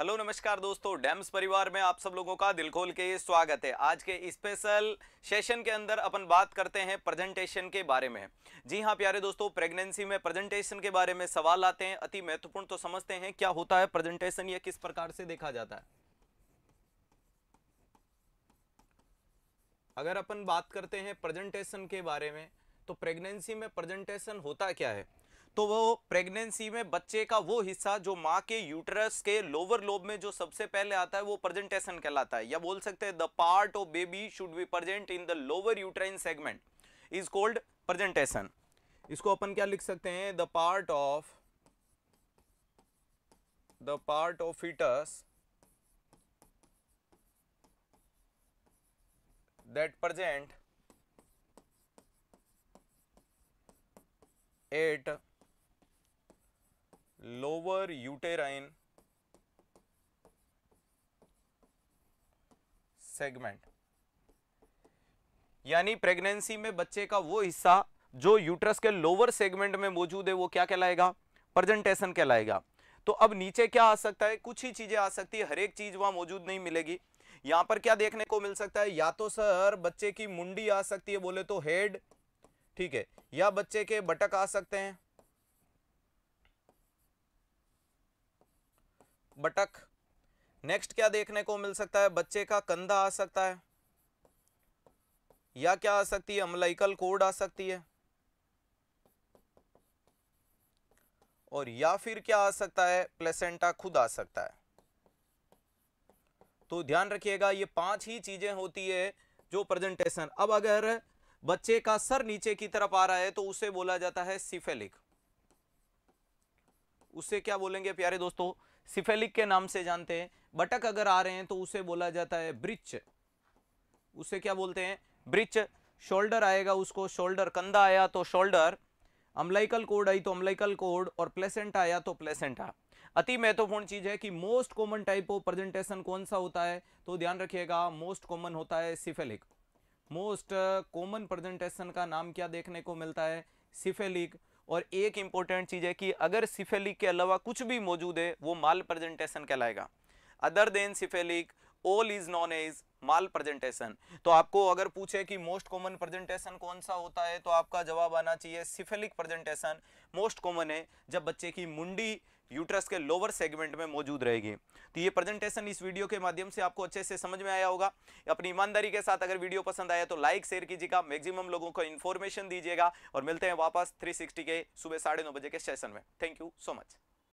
hello नमस्कार दोस्तों dams परिवार में आप सब लोगों का दिल खोल के स्वागत है आज के स्पेशल सेशन के अंदर अपन बात करते हैं प्रेजेंटेशन के बारे में जी हाँ प्यारे दोस्तों प्रेगनेंसी में प्रेजेंटेशन के बारे में सवाल आते हैं अति महत्वपूर्ण तो समझते हैं क्या होता है प्रेजेंटेशन या किस प्रकार से देखा जाता है अगर अपन बात करते हैं प्रेजेंटेशन के बारे में तो प्रेगनेंसी में प्रेजेंटेशन होता क्या है तो वो प्रेगनेंसी में बच्चे का वो हिस्सा जो माँ के यूटरस के लोअर लोब में जो सबसे पहले आता है वो प्रेजेंटेशन कहलाता है या बोल सकते हैं the part of baby should be present in the lower uterine segment is called presentation इसको अपन क्या लिख सकते हैं the part of the part of fetus that present at lower uterine segment यानी प्रेगनेंसी में बच्चे का वो हिस्सा जो यूट्रस के लोअर सेगमेंट में मौजूद है वो क्या कहलाएगा प्रेजेंटेशन कहलाएगा तो अब नीचे क्या आ सकता है कुछ ही चीजें आ सकती है हर एक चीज वहां मौजूद नहीं मिलेगी यहां पर क्या देखने को मिल सकता है या तो सर बच्चे की मुंडी आ सकती है बोले तो हेड ठीक है या बच्चे के बटक आ सकते हैं बटक नेक्स्ट क्या देखने को मिल सकता है बच्चे का कंधा आ सकता है या क्या आ सकती है अमलाइकल कोड आ सकती है और या फिर क्या आ सकता है प्लेसेंटा खुद आ सकता है तो ध्यान रखिएगा ये पांच ही चीजें होती है जो प्रेजेंटेशन अब अगर बच्चे का सर नीचे की तरफ आ रहा है तो उसे बोला जाता है सिफेलिक उसे क्या बोलेंगे प्यारे दोस्तों सिफेलिक के नाम से जानते हैं बटक अगर आ रहे हैं तो उसे बोला जाता है ब्रिच उसे क्या बोलते हैं ब्रिच शोल्डर आएगा उसको शोल्डर कंधा आया तो शोल्डर अम्लाइकल कोड आई तो अम्लाइकल कोड और प्लेसेंट आया तो प्लेसेंटा अति महत्वपूर्ण चीज है कि most common type of presentation कौन सा होता है तो ध्यान रखिएगा मोस्ट कॉमन होता है सिफेलिक मोस्ट कॉमन प्रेजेंटेशन का नाम क्या देखने को मिलता है सिफेलिक और एक इंपॉर्टेंट चीज़ है कि अगर सिफेलिक के अलावा कुछ भी मौजूद है वो माल प्रेजेंटेशन कहलाएगा other than cephalic all is known as mal presentation तो आपको अगर पूछे कि मोस्ट कॉमन प्रेजेंटेशन कौन सा होता है तो आपका जवाब आना चाहिए सिफेलिक प्रेजेंटेशन मोस्ट कॉमन है जब बच्चे की मुंडी यूट्रस के लोअर सेगमेंट में मौजूद रहेगी तो ये प्रेजेंटेशन इस वीडियो के माध्यम से आपको अच्छे से समझ में आया होगा अपनी ईमानदारी के साथ अगर वीडियो पसंद आया तो लाइक शेयर कीजिएगा मैक्सिमम लोगों को इन्फॉर्मेशन दीजिएगा और मिलते हैं वापस 360 के सुबह साढ़े नौ बजे के सेशन में थैंक यू सो मच